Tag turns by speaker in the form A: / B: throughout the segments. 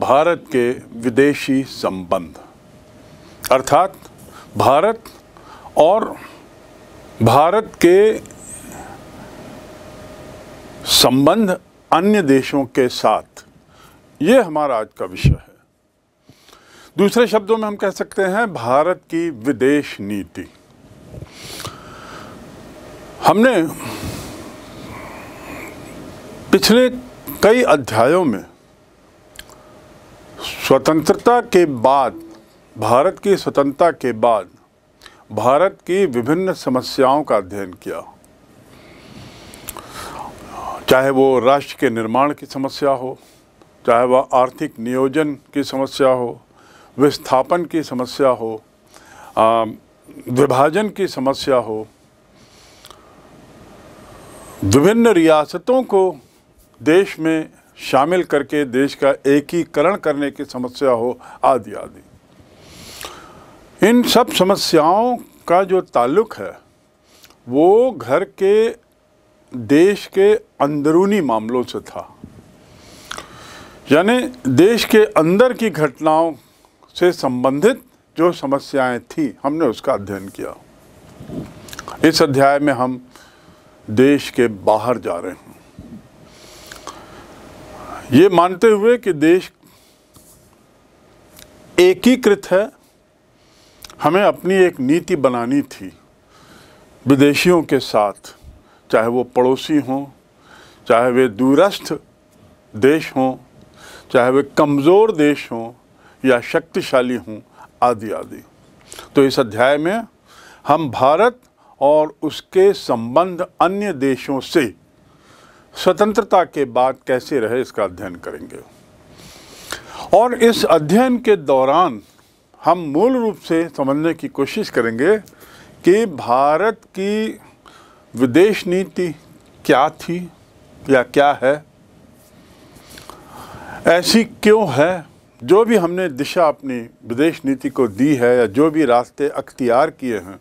A: भारत के विदेशी संबंध अर्थात भारत और भारत के संबंध अन्य देशों के साथ ये हमारा आज का विषय है दूसरे शब्दों में हम कह सकते हैं भारत की विदेश नीति हमने पिछले कई अध्यायों में स्वतंत्रता के बाद भारत की स्वतंत्रता के बाद भारत की विभिन्न समस्याओं का अध्ययन किया चाहे वो राष्ट्र के निर्माण की समस्या हो चाहे वह आर्थिक नियोजन की समस्या हो विस्थापन की समस्या हो विभाजन की समस्या हो विभिन्न रियासतों को देश में शामिल करके देश का एकीकरण करने की समस्या हो आदि आदि इन सब समस्याओं का जो ताल्लुक है वो घर के देश के अंदरूनी मामलों से था यानी देश के अंदर की घटनाओं से संबंधित जो समस्याएं थी हमने उसका अध्ययन किया इस अध्याय में हम देश के बाहर जा रहे हैं ये मानते हुए कि देश एकीकृत है हमें अपनी एक नीति बनानी थी विदेशियों के साथ चाहे वो पड़ोसी हों चाहे वे दूरस्थ देश हों चाहे वे कमज़ोर देश हों या शक्तिशाली हों आदि आदि तो इस अध्याय में हम भारत और उसके संबंध अन्य देशों से स्वतंत्रता के बाद कैसे रहे इसका अध्ययन करेंगे और इस अध्ययन के दौरान हम मूल रूप से समझने की कोशिश करेंगे कि भारत की विदेश नीति क्या थी या क्या है ऐसी क्यों है जो भी हमने दिशा अपनी विदेश नीति को दी है या जो भी रास्ते अख्तियार किए हैं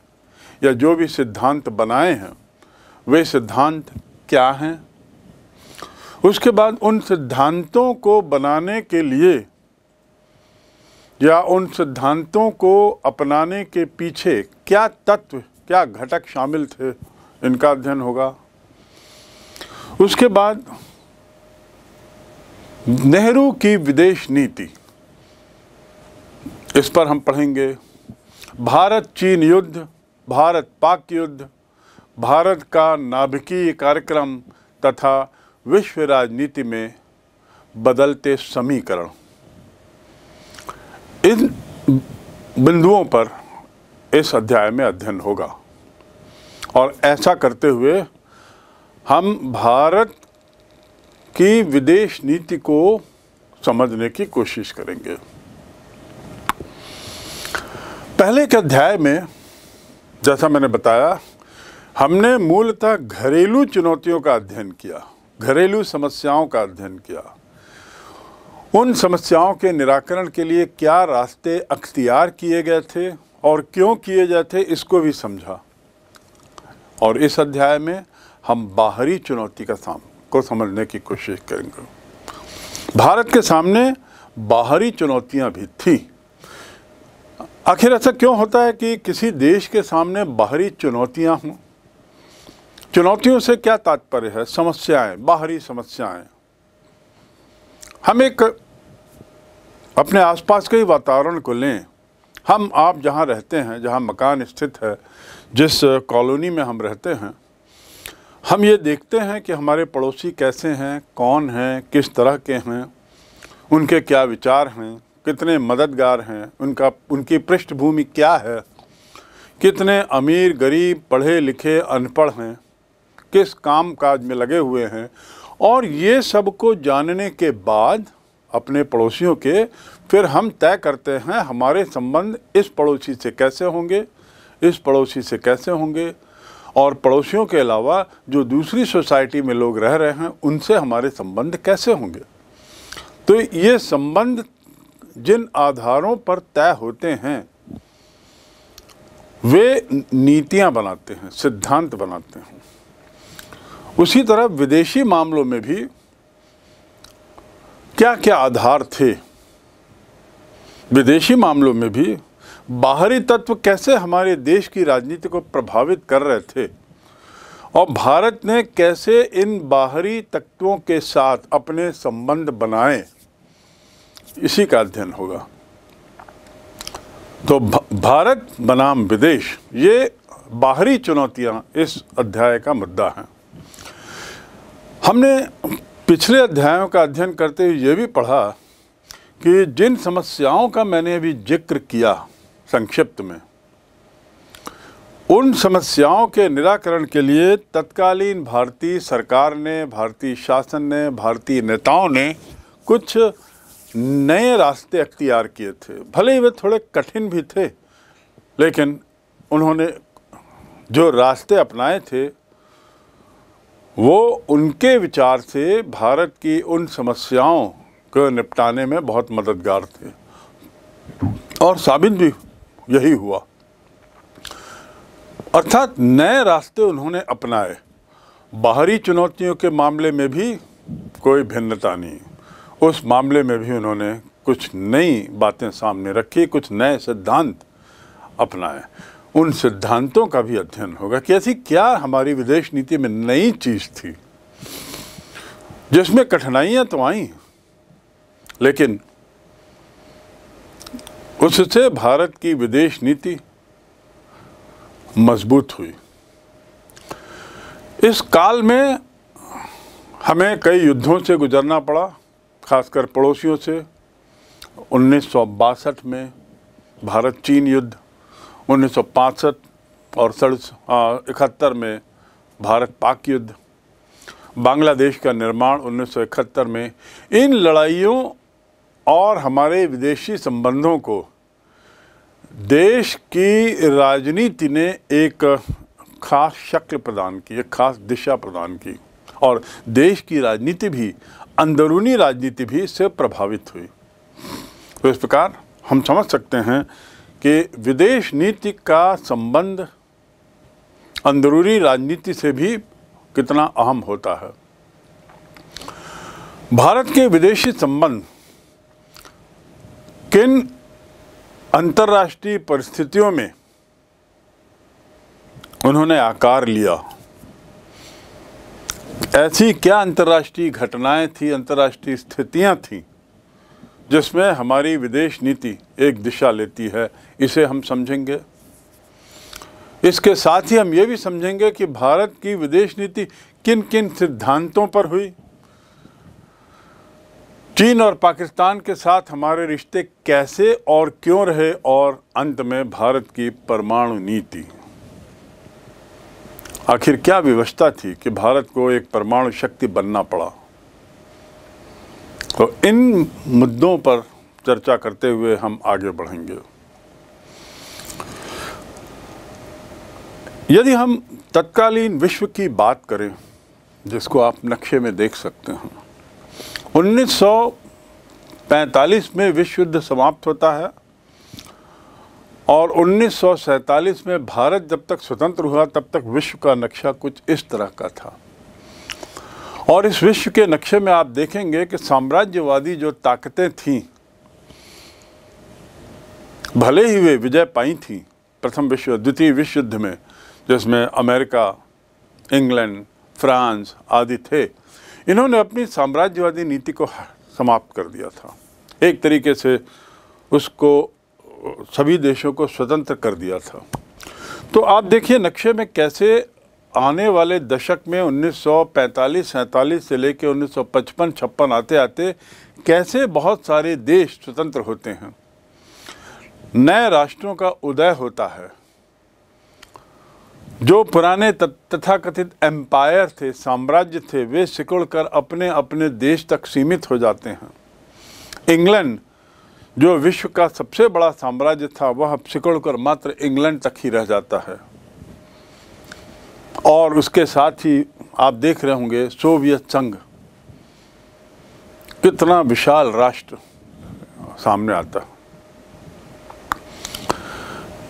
A: या जो भी सिद्धांत बनाए हैं वे सिद्धांत क्या हैं उसके बाद उन सिद्धांतों को बनाने के लिए या उन सिद्धांतों को अपनाने के पीछे क्या तत्व क्या घटक शामिल थे इनका अध्ययन होगा उसके बाद नेहरू की विदेश नीति इस पर हम पढ़ेंगे भारत चीन युद्ध भारत पाक युद्ध भारत का नाभिकीय कार्यक्रम तथा विश्व राजनीति में बदलते समीकरण इन बिंदुओं पर इस अध्याय में अध्ययन होगा और ऐसा करते हुए हम भारत की विदेश नीति को समझने की कोशिश करेंगे पहले के अध्याय में जैसा मैंने बताया हमने मूलतः घरेलू चुनौतियों का अध्ययन किया घरेलू समस्याओं का अध्ययन किया उन समस्याओं के निराकरण के लिए क्या रास्ते अख्तियार किए गए थे और क्यों किए गए थे इसको भी समझा और इस अध्याय में हम बाहरी चुनौती का साम को समझने की कोशिश करेंगे भारत के सामने बाहरी चुनौतियां भी थी आखिर ऐसा क्यों होता है कि किसी देश के सामने बाहरी चुनौतियां हों चुनौतियों से क्या तात्पर्य है समस्याएं बाहरी समस्याएं हम एक अपने आसपास के वातावरण को लें हम आप जहाँ रहते हैं जहाँ मकान स्थित है जिस कॉलोनी में हम रहते हैं हम ये देखते हैं कि हमारे पड़ोसी कैसे हैं कौन हैं किस तरह के हैं उनके क्या विचार हैं कितने मददगार हैं उनका उनकी पृष्ठभूमि क्या है कितने अमीर गरीब पढ़े लिखे अनपढ़ हैं किस काम काज में लगे हुए हैं और ये सब को जानने के बाद अपने पड़ोसियों के फिर हम तय करते हैं हमारे संबंध इस पड़ोसी से कैसे होंगे इस पड़ोसी से कैसे होंगे और पड़ोसियों के अलावा जो दूसरी सोसाइटी में लोग रह रहे हैं उनसे हमारे संबंध कैसे होंगे तो ये संबंध जिन आधारों पर तय होते हैं वे नीतियाँ बनाते हैं सिद्धांत बनाते हैं उसी तरह विदेशी मामलों में भी क्या क्या आधार थे विदेशी मामलों में भी बाहरी तत्व कैसे हमारे देश की राजनीति को प्रभावित कर रहे थे और भारत ने कैसे इन बाहरी तत्वों के साथ अपने संबंध बनाए इसी का अध्ययन होगा तो भारत बनाम विदेश ये बाहरी चुनौतियां इस अध्याय का मुद्दा है हमने पिछले अध्यायों का अध्ययन करते हुए ये भी पढ़ा कि जिन समस्याओं का मैंने अभी जिक्र किया संक्षिप्त में उन समस्याओं के निराकरण के लिए तत्कालीन भारतीय सरकार ने भारतीय शासन ने भारतीय नेताओं ने कुछ नए रास्ते अख्तियार किए थे भले ही वे थोड़े कठिन भी थे लेकिन उन्होंने जो रास्ते अपनाए थे वो उनके विचार से भारत की उन समस्याओं को निपटाने में बहुत मददगार थे और साबित भी यही हुआ अर्थात नए रास्ते उन्होंने अपनाए बाहरी चुनौतियों के मामले में भी कोई भिन्नता नहीं उस मामले में भी उन्होंने कुछ नई बातें सामने रखी कुछ नए सिद्धांत अपनाए उन सिद्धांतों का भी अध्ययन होगा कि ऐसी क्या हमारी विदेश नीति में नई चीज़ थी जिसमें कठिनाइयां तो आई लेकिन उससे भारत की विदेश नीति मजबूत हुई इस काल में हमें कई युद्धों से गुजरना पड़ा खासकर पड़ोसियों से उन्नीस में भारत चीन युद्ध उन्नीस और सड़स इकहत्तर में भारत पाक युद्ध बांग्लादेश का निर्माण 1971 में इन लड़ाइयों और हमारे विदेशी संबंधों को देश की राजनीति ने एक खास शक्ल प्रदान की एक खास दिशा प्रदान की और देश की राजनीति भी अंदरूनी राजनीति भी इससे प्रभावित हुई तो इस प्रकार हम समझ सकते हैं कि विदेश नीति का संबंध अंदरूनी राजनीति से भी कितना अहम होता है भारत के विदेशी संबंध किन अंतर्राष्ट्रीय परिस्थितियों में उन्होंने आकार लिया ऐसी क्या अंतर्राष्ट्रीय घटनाएं थी अंतर्राष्ट्रीय स्थितियां थीं जिसमें हमारी विदेश नीति एक दिशा लेती है इसे हम समझेंगे इसके साथ ही हम ये भी समझेंगे कि भारत की विदेश नीति किन किन सिद्धांतों पर हुई चीन और पाकिस्तान के साथ हमारे रिश्ते कैसे और क्यों रहे और अंत में भारत की परमाणु नीति आखिर क्या व्यवस्था थी कि भारत को एक परमाणु शक्ति बनना पड़ा तो इन मुद्दों पर चर्चा करते हुए हम आगे बढ़ेंगे यदि हम तत्कालीन विश्व की बात करें जिसको आप नक्शे में देख सकते हैं 1945 में विश्व युद्ध समाप्त होता है और 1947 में भारत जब तक स्वतंत्र हुआ तब तक विश्व का नक्शा कुछ इस तरह का था और इस विश्व के नक्शे में आप देखेंगे कि साम्राज्यवादी जो ताकतें थीं भले ही वे विजय पाई थी प्रथम विश्व द्वितीय विश्व युद्ध में जिसमें अमेरिका इंग्लैंड फ्रांस आदि थे इन्होंने अपनी साम्राज्यवादी नीति को समाप्त कर दिया था एक तरीके से उसको सभी देशों को स्वतंत्र कर दिया था तो आप देखिए नक्शे में कैसे आने वाले दशक में 1945 सौ से लेकर 1955 छप्पन आते आते कैसे बहुत सारे देश स्वतंत्र होते हैं नए राष्ट्रों का उदय होता है जो पुराने तथाकथित एम्पायर थे साम्राज्य थे वे सिकुड़ कर अपने अपने देश तक सीमित हो जाते हैं इंग्लैंड जो विश्व का सबसे बड़ा साम्राज्य था वह सिकुड़ मात्र इंग्लैंड तक ही रह जाता है और उसके साथ ही आप देख रहे होंगे सोवियत संघ कितना विशाल राष्ट्र सामने आता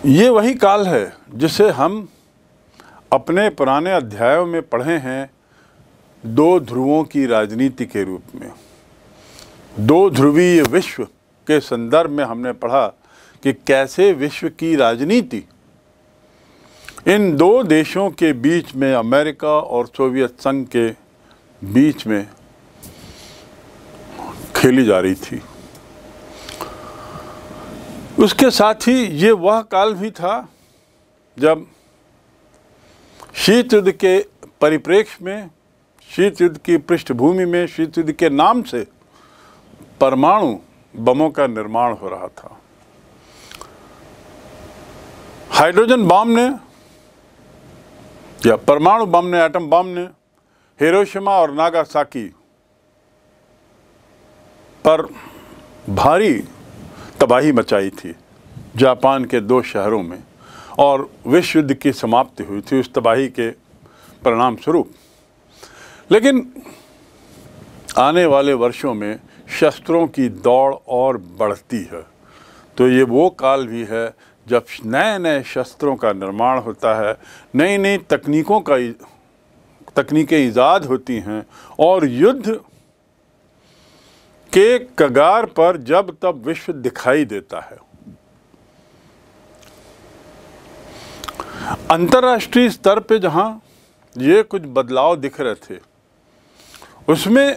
A: ये वही काल है जिसे हम अपने पुराने अध्यायों में पढ़े हैं दो ध्रुवों की राजनीति के रूप में दो ध्रुवीय विश्व के संदर्भ में हमने पढ़ा कि कैसे विश्व की राजनीति इन दो देशों के बीच में अमेरिका और सोवियत संघ के बीच में खेली जा रही थी उसके साथ ही ये वह काल भी था जब शीत युद्ध के परिप्रेक्ष्य में शीत युद्ध की पृष्ठभूमि में शीत युद्ध के नाम से परमाणु बमों का निर्माण हो रहा था हाइड्रोजन बम ने या परमाणु बम ने एटम बम ने हिरोशिमा और नागासाकी पर भारी तबाही मचाई थी जापान के दो शहरों में और विश्व युद्ध की समाप्ति हुई थी उस तबाही के परिणाम स्वरूप लेकिन आने वाले वर्षों में शस्त्रों की दौड़ और बढ़ती है तो ये वो काल भी है जब नए नए शस्त्रों का निर्माण होता है नई नई तकनीकों का तकनीकें ईजाद होती हैं और युद्ध के कगार पर जब तब विश्व दिखाई देता है अंतर्राष्ट्रीय स्तर पे जहाँ ये कुछ बदलाव दिख रहे थे उसमें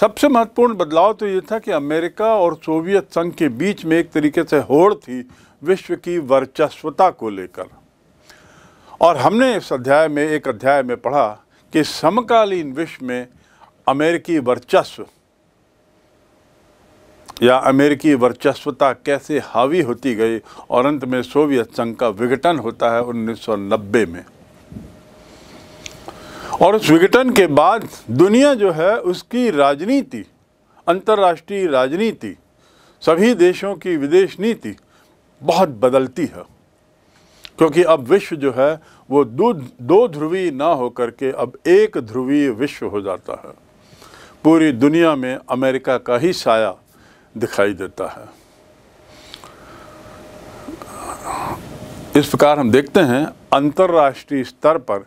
A: सबसे महत्वपूर्ण बदलाव तो ये था कि अमेरिका और सोवियत संघ के बीच में एक तरीके से होड़ थी विश्व की वर्चस्वता को लेकर और हमने इस अध्याय में एक अध्याय में पढ़ा कि समकालीन विश्व में अमेरिकी वर्चस्व या अमेरिकी वर्चस्वता कैसे हावी होती गई और अंत में सोवियत संघ का विघटन होता है 1990 में और उस विघटन के बाद दुनिया जो है उसकी राजनीति अंतर्राष्ट्रीय राजनीति सभी देशों की विदेश नीति बहुत बदलती है क्योंकि अब विश्व जो है वो दो दो ध्रुवी ना होकर के अब एक ध्रुवीय विश्व हो जाता है पूरी दुनिया में अमेरिका का ही साया दिखाई देता है इस प्रकार हम देखते हैं अंतर्राष्ट्रीय स्तर पर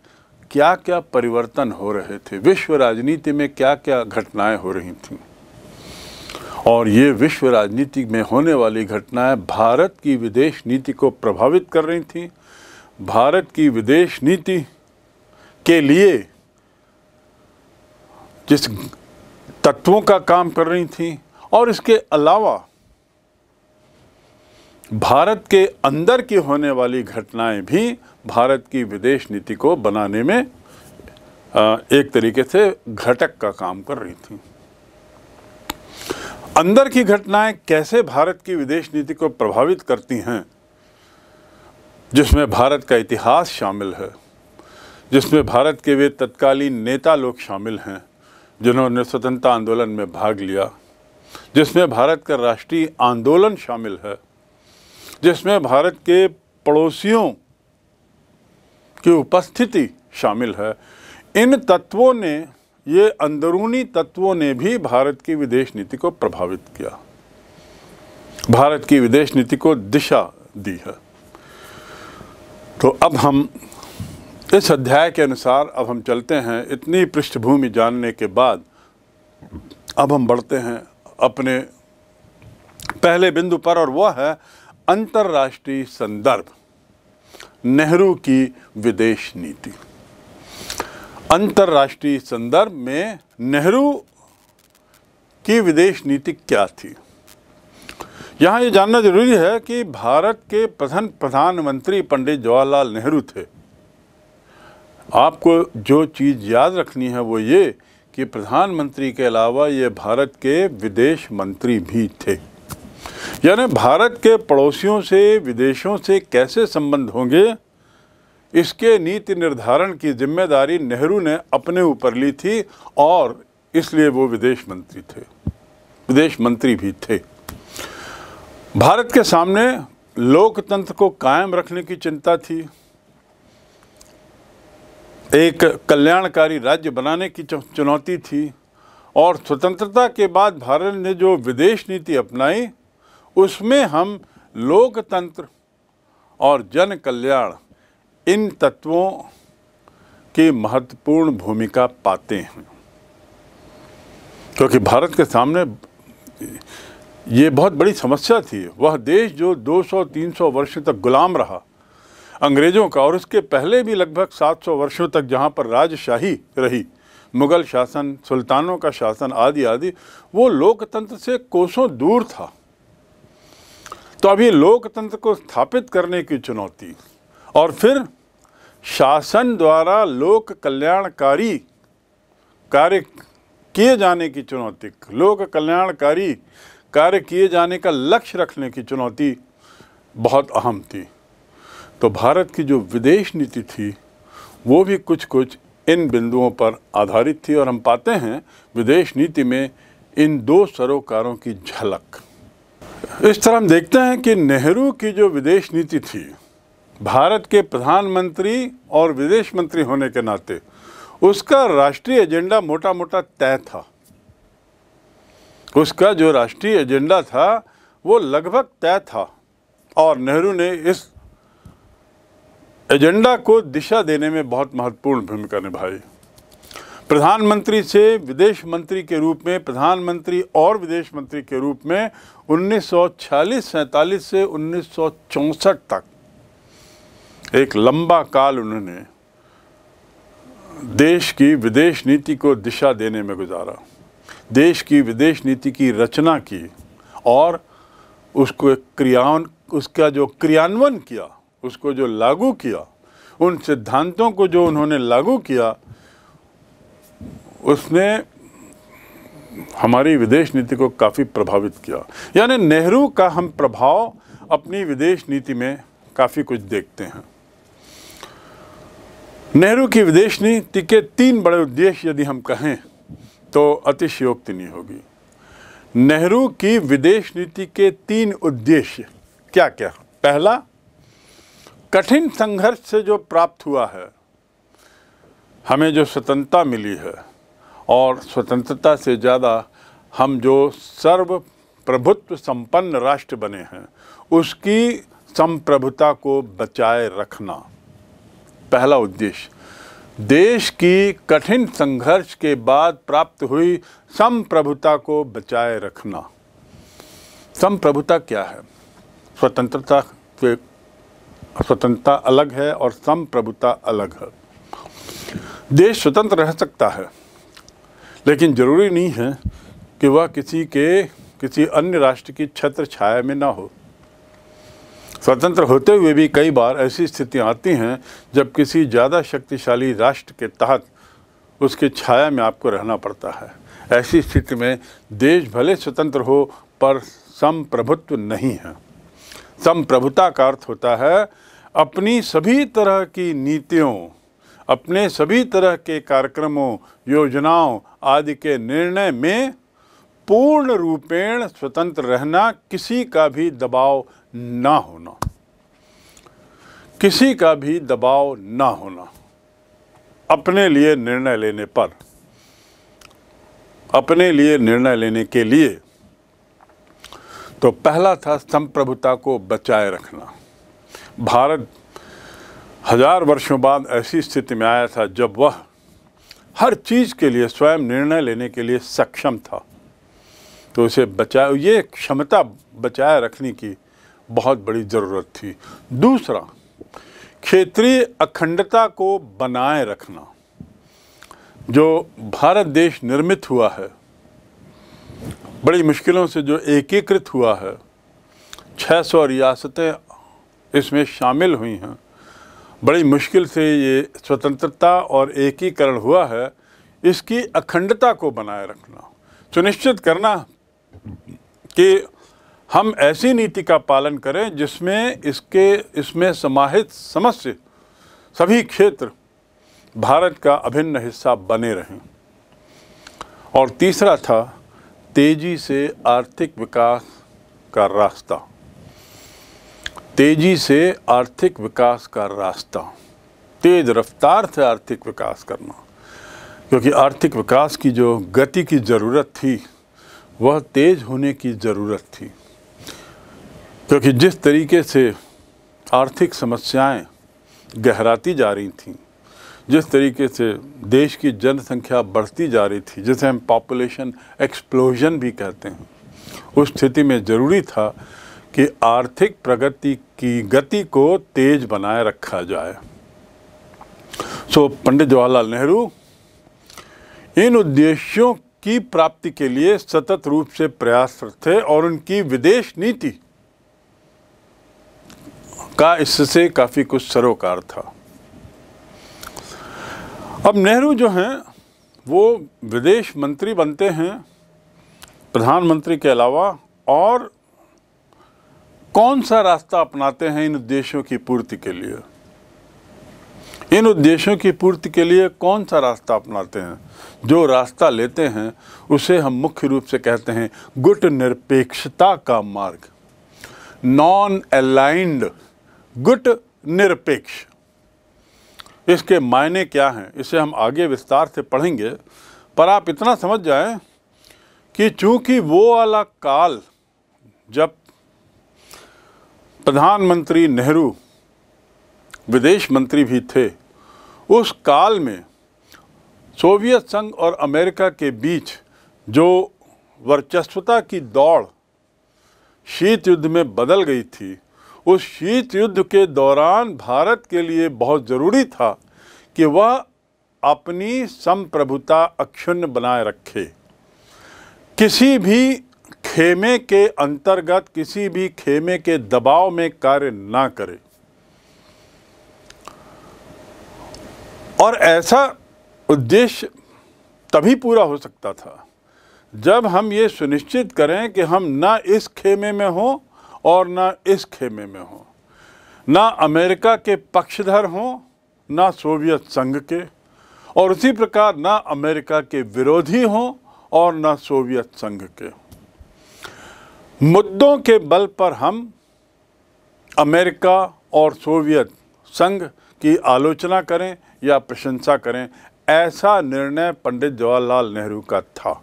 A: क्या क्या परिवर्तन हो रहे थे विश्व राजनीति में क्या क्या घटनाएं हो रही थीं और ये विश्व राजनीति में होने वाली घटनाएं भारत की विदेश नीति को प्रभावित कर रही थी भारत की विदेश नीति के लिए जिस तत्वों का काम कर रही थी और इसके अलावा भारत के अंदर की होने वाली घटनाएं भी भारत की विदेश नीति को बनाने में एक तरीके से घटक का काम कर रही थी अंदर की घटनाएं कैसे भारत की विदेश नीति को प्रभावित करती हैं जिसमें भारत का इतिहास शामिल है जिसमें भारत के वे तत्कालीन नेता लोग शामिल हैं जिन्होंने स्वतंत्रता आंदोलन में भाग लिया जिसमें भारत का राष्ट्रीय आंदोलन शामिल है जिसमें भारत के पड़ोसियों की उपस्थिति शामिल है इन तत्वों ने ये अंदरूनी तत्वों ने भी भारत की विदेश नीति को प्रभावित किया भारत की विदेश नीति को दिशा दी है तो अब हम इस अध्याय के अनुसार अब हम चलते हैं इतनी पृष्ठभूमि जानने के बाद अब हम बढ़ते हैं अपने पहले बिंदु पर और वह है अंतर्राष्ट्रीय संदर्भ नेहरू की विदेश नीति अंतर्राष्ट्रीय संदर्भ में नेहरू की विदेश नीति क्या थी यहाँ ये जानना जरूरी है कि भारत के प्रधान प्रधानमंत्री पंडित जवाहरलाल नेहरू थे आपको जो चीज़ याद रखनी है वो ये कि प्रधानमंत्री के अलावा ये भारत के विदेश मंत्री भी थे यानी भारत के पड़ोसियों से विदेशों से कैसे संबंध होंगे इसके नीति निर्धारण की जिम्मेदारी नेहरू ने अपने ऊपर ली थी और इसलिए वो विदेश मंत्री थे विदेश मंत्री भी थे भारत के सामने लोकतंत्र को कायम रखने की चिंता थी एक कल्याणकारी राज्य बनाने की चुनौती थी और स्वतंत्रता के बाद भारत ने जो विदेश नीति अपनाई उसमें हम लोकतंत्र और जन कल्याण इन तत्वों की महत्वपूर्ण भूमिका पाते हैं क्योंकि भारत के सामने ये बहुत बड़ी समस्या थी वह देश जो 200-300 वर्षों तक गुलाम रहा अंग्रेज़ों का और उसके पहले भी लगभग 700 वर्षों तक जहाँ पर राजशाही रही मुग़ल शासन सुल्तानों का शासन आदि आदि वो लोकतंत्र से कोसों दूर था तो अभी लोकतंत्र को स्थापित करने की चुनौती और फिर शासन द्वारा लोक कल्याणकारी कार्य किए जाने की चुनौती लोक कल्याणकारी कार्य किए जाने का लक्ष्य रखने की चुनौती बहुत अहम थी तो भारत की जो विदेश नीति थी वो भी कुछ कुछ इन बिंदुओं पर आधारित थी और हम पाते हैं विदेश नीति में इन दो सरोकारों की झलक इस तरह हम देखते हैं कि नेहरू की जो विदेश नीति थी भारत के प्रधानमंत्री और विदेश मंत्री होने के नाते उसका राष्ट्रीय एजेंडा मोटा मोटा तय था उसका जो राष्ट्रीय एजेंडा था वो लगभग तय था और नेहरू ने इस एजेंडा को दिशा देने में बहुत महत्वपूर्ण भूमिका निभाई प्रधानमंत्री से विदेश मंत्री के रूप में प्रधानमंत्री और विदेश मंत्री के रूप में 1946 सैंतालीस से उन्नीस तक एक लंबा काल उन्होंने देश की विदेश नीति को दिशा देने में गुजारा देश की विदेश नीति की रचना की और उसको क्रियान उसका जो क्रियान्वयन किया उसको जो लागू किया उन सिद्धांतों को जो उन्होंने लागू किया उसने हमारी विदेश नीति को काफ़ी प्रभावित किया यानी नेहरू का हम प्रभाव अपनी विदेश नीति में काफ़ी कुछ देखते हैं नेहरू की विदेश नीति के तीन बड़े उद्देश्य यदि हम कहें तो अतिशयोक्ति नहीं होगी नेहरू की विदेश नीति के तीन उद्देश्य क्या क्या पहला कठिन संघर्ष से जो प्राप्त हुआ है हमें जो स्वतंत्रता मिली है और स्वतंत्रता से ज़्यादा हम जो सर्व प्रभुत्व संपन्न राष्ट्र बने हैं उसकी संप्रभुता को बचाए रखना पहला उद्देश्य देश की कठिन संघर्ष के बाद प्राप्त हुई संप्रभुता को बचाए रखना संप्रभुता क्या है स्वतंत्रता से स्वतंत्रता अलग है और संप्रभुता अलग है देश स्वतंत्र रह सकता है लेकिन ज़रूरी नहीं है कि वह किसी के किसी अन्य राष्ट्र की छत्र छाया में ना हो स्वतंत्र होते हुए भी कई बार ऐसी स्थितियां आती हैं जब किसी ज़्यादा शक्तिशाली राष्ट्र के तहत उसके छाया में आपको रहना पड़ता है ऐसी स्थिति में देश भले स्वतंत्र हो पर संप्रभुत्व नहीं है संप्रभुता का अर्थ होता है अपनी सभी तरह की नीतियों अपने सभी तरह के कार्यक्रमों योजनाओं आदि के निर्णय में पूर्ण रूपेण स्वतंत्र रहना किसी का भी दबाव ना होना किसी का भी दबाव ना होना अपने लिए निर्णय लेने पर अपने लिए निर्णय लेने के लिए तो पहला था संप्रभुता को बचाए रखना भारत हजार वर्षों बाद ऐसी स्थिति में आया था जब वह हर चीज़ के लिए स्वयं निर्णय लेने के लिए सक्षम था तो उसे बचा ये क्षमता बचाए रखने की बहुत बड़ी ज़रूरत थी दूसरा क्षेत्रीय अखंडता को बनाए रखना जो भारत देश निर्मित हुआ है बड़ी मुश्किलों से जो एकीकृत हुआ है 600 रियासतें इसमें शामिल हुई हैं बड़ी मुश्किल से ये स्वतंत्रता और एकीकरण हुआ है इसकी अखंडता को बनाए रखना सुनिश्चित करना कि हम ऐसी नीति का पालन करें जिसमें इसके इसमें समाहित समस्त सभी क्षेत्र भारत का अभिन्न हिस्सा बने रहें और तीसरा था तेजी से आर्थिक विकास का रास्ता तेजी से आर्थिक विकास का रास्ता तेज रफ्तार से आर्थिक विकास करना क्योंकि आर्थिक विकास की जो गति की ज़रूरत थी वह तेज़ होने की ज़रूरत थी क्योंकि जिस तरीके से आर्थिक समस्याएं गहराती जा रही थीं जिस तरीके से देश की जनसंख्या बढ़ती जा रही थी जिसे हम पॉपुलेशन एक्सप्लोजन भी कहते हैं उस स्थिति में ज़रूरी था कि आर्थिक प्रगति की गति को तेज बनाए रखा जाए सो पंडित जवाहरलाल नेहरू इन उद्देश्यों की प्राप्ति के लिए सतत रूप से प्रयासरत थे और उनकी विदेश नीति का इससे काफ़ी कुछ सरोकार था अब नेहरू जो हैं वो विदेश मंत्री बनते हैं प्रधानमंत्री के अलावा और कौन सा रास्ता अपनाते हैं इन उद्देश्यों की पूर्ति के लिए इन उद्देश्यों की पूर्ति के लिए कौन सा रास्ता अपनाते हैं जो रास्ता लेते हैं उसे हम मुख्य रूप से कहते हैं गुट निरपेक्षता का मार्ग नॉन अलाइंड गुट निरपेक्ष इसके मायने क्या हैं इसे हम आगे विस्तार से पढ़ेंगे पर आप इतना समझ जाएं कि चूंकि वो वाला काल जब प्रधानमंत्री नेहरू विदेश मंत्री भी थे उस काल में सोवियत संघ और अमेरिका के बीच जो वर्चस्वता की दौड़ शीत युद्ध में बदल गई थी उस शीत युद्ध के दौरान भारत के लिए बहुत ज़रूरी था कि वह अपनी संप्रभुता अक्षुण बनाए रखे किसी भी खेमे के अंतर्गत किसी भी खेमे के दबाव में कार्य ना करे और ऐसा उद्देश्य तभी पूरा हो सकता था जब हम ये सुनिश्चित करें कि हम ना इस खेमे में हों और ना इस खेमे में हों ना अमेरिका के पक्षधर हों ना सोवियत संघ के और उसी प्रकार ना अमेरिका के विरोधी हों और ना सोवियत संघ के मुद्दों के बल पर हम अमेरिका और सोवियत संघ कि आलोचना करें या प्रशंसा करें ऐसा निर्णय पंडित जवाहरलाल नेहरू का था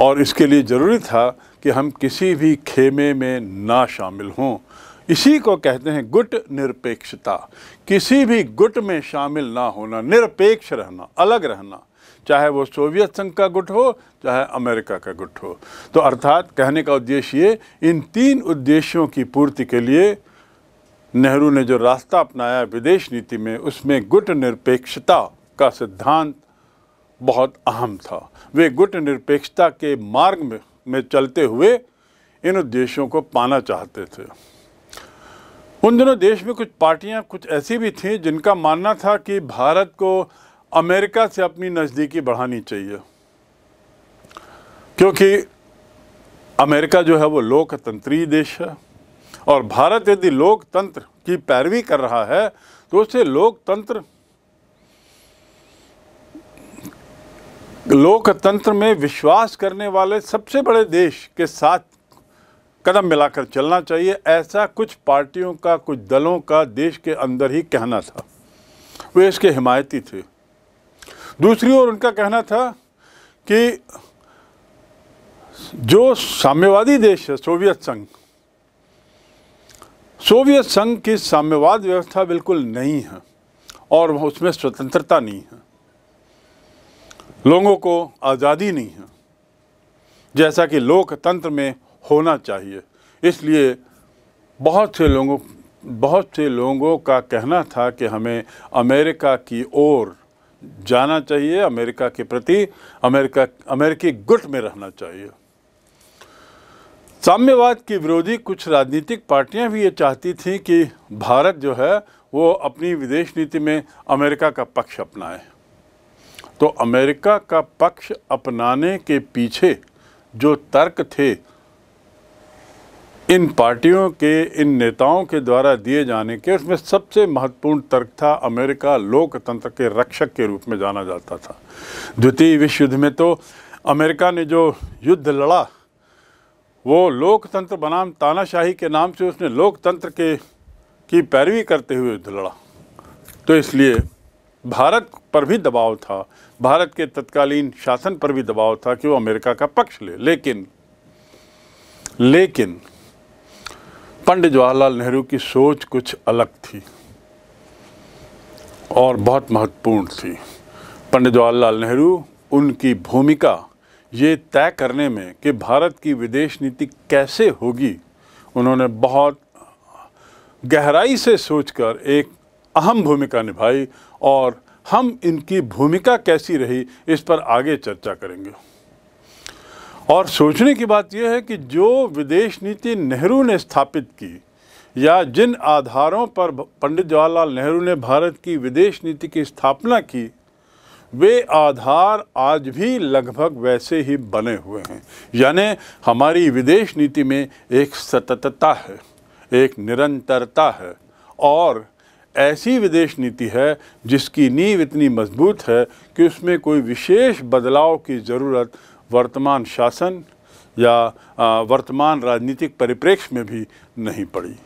A: और इसके लिए ज़रूरी था कि हम किसी भी खेमे में ना शामिल हों इसी को कहते हैं गुट निरपेक्षता किसी भी गुट में शामिल ना होना निरपेक्ष रहना अलग रहना चाहे वो सोवियत संघ का गुट हो चाहे अमेरिका का गुट हो तो अर्थात कहने का उद्देश्य ये इन तीन उद्देश्यों की पूर्ति के लिए नेहरू ने जो रास्ता अपनाया विदेश नीति में उसमें गुट निरपेक्षता का सिद्धांत बहुत अहम था वे गुट निरपेक्षता के मार्ग में, में चलते हुए इन उद्देश्यों को पाना चाहते थे उन दिनों देश में कुछ पार्टियां कुछ ऐसी भी थीं जिनका मानना था कि भारत को अमेरिका से अपनी नज़दीकी बढ़ानी चाहिए क्योंकि अमेरिका जो है वो लोकतंत्री देश है और भारत यदि लोकतंत्र की पैरवी कर रहा है तो उसे लोकतंत्र लोकतंत्र में विश्वास करने वाले सबसे बड़े देश के साथ कदम मिलाकर चलना चाहिए ऐसा कुछ पार्टियों का कुछ दलों का देश के अंदर ही कहना था वे इसके हिमायती थे दूसरी ओर उनका कहना था कि जो साम्यवादी देश है सोवियत संघ सोवियत संघ की साम्यवाद व्यवस्था बिल्कुल नहीं है और उसमें स्वतंत्रता नहीं है लोगों को आज़ादी नहीं है जैसा कि लोकतंत्र में होना चाहिए इसलिए बहुत से लोगों बहुत से लोगों का कहना था कि हमें अमेरिका की ओर जाना चाहिए अमेरिका के प्रति अमेरिका अमेरिकी गुट में रहना चाहिए साम्यवाद के विरोधी कुछ राजनीतिक पार्टियां भी ये चाहती थीं कि भारत जो है वो अपनी विदेश नीति में अमेरिका का पक्ष अपनाए तो अमेरिका का पक्ष अपनाने के पीछे जो तर्क थे इन पार्टियों के इन नेताओं के द्वारा दिए जाने के उसमें सबसे महत्वपूर्ण तर्क था अमेरिका लोकतंत्र के रक्षक के रूप में जाना जाता था द्वितीय विश्व युद्ध में तो अमेरिका ने जो युद्ध लड़ा वो लोकतंत्र बनाम तानाशाही के नाम से उसने लोकतंत्र के की पैरवी करते हुए युद्ध लड़ा तो इसलिए भारत पर भी दबाव था भारत के तत्कालीन शासन पर भी दबाव था कि वो अमेरिका का पक्ष ले लेकिन लेकिन पंडित जवाहरलाल नेहरू की सोच कुछ अलग थी और बहुत महत्वपूर्ण थी पंडित जवाहरलाल नेहरू उनकी भूमिका ये तय करने में कि भारत की विदेश नीति कैसे होगी उन्होंने बहुत गहराई से सोचकर एक अहम भूमिका निभाई और हम इनकी भूमिका कैसी रही इस पर आगे चर्चा करेंगे और सोचने की बात यह है कि जो विदेश नीति नेहरू ने स्थापित की या जिन आधारों पर पंडित जवाहरलाल नेहरू ने भारत की विदेश नीति की स्थापना की वे आधार आज भी लगभग वैसे ही बने हुए हैं यानी हमारी विदेश नीति में एक सततता है एक निरंतरता है और ऐसी विदेश नीति है जिसकी नींव इतनी मजबूत है कि उसमें कोई विशेष बदलाव की ज़रूरत वर्तमान शासन या वर्तमान राजनीतिक परिप्रेक्ष्य में भी नहीं पड़ी